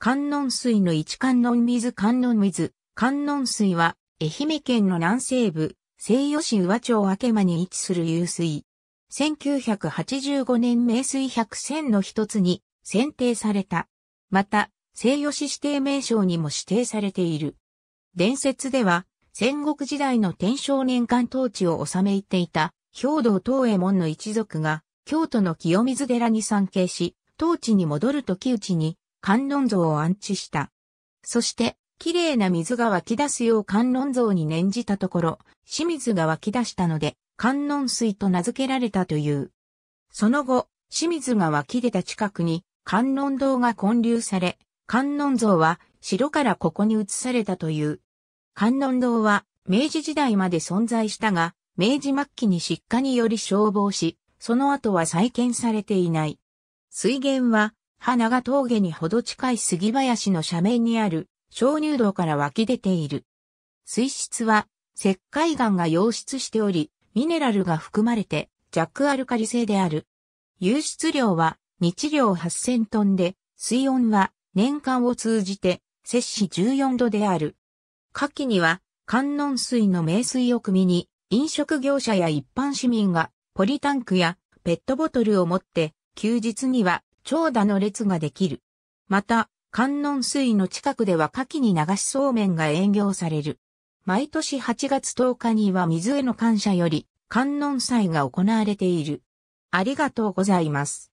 観音水の一観音水観音水、観音水は、愛媛県の南西部、西予市宇和町明間に位置する湧水。1985年名水百選の一つに選定された。また、西予市指定名称にも指定されている。伝説では、戦国時代の天正年間統治を治めいていた、兵道東衛門の一族が、京都の清水寺に参詣し、当地に戻る時ちに、観音像を安置した。そして、綺麗な水が湧き出すよう観音像に念じたところ、清水が湧き出したので、観音水と名付けられたという。その後、清水が湧き出た近くに、観音堂が建立され、観音像は城からここに移されたという。観音堂は明治時代まで存在したが、明治末期に失火により消防し、その後は再建されていない。水源は花が峠にほど近い杉林の斜面にある鍾乳洞から湧き出ている。水質は石灰岩が溶出しており、ミネラルが含まれて弱アルカリ性である。湧出量は日量8000トンで、水温は年間を通じて摂氏14度である。夏季には観音水の名水を汲みに、飲食業者や一般市民がポリタンクやペットボトルを持って、休日には長蛇の列ができる。また、観音水の近くでは夏季に流しそうめんが営業される。毎年8月10日には水への感謝より観音祭が行われている。ありがとうございます。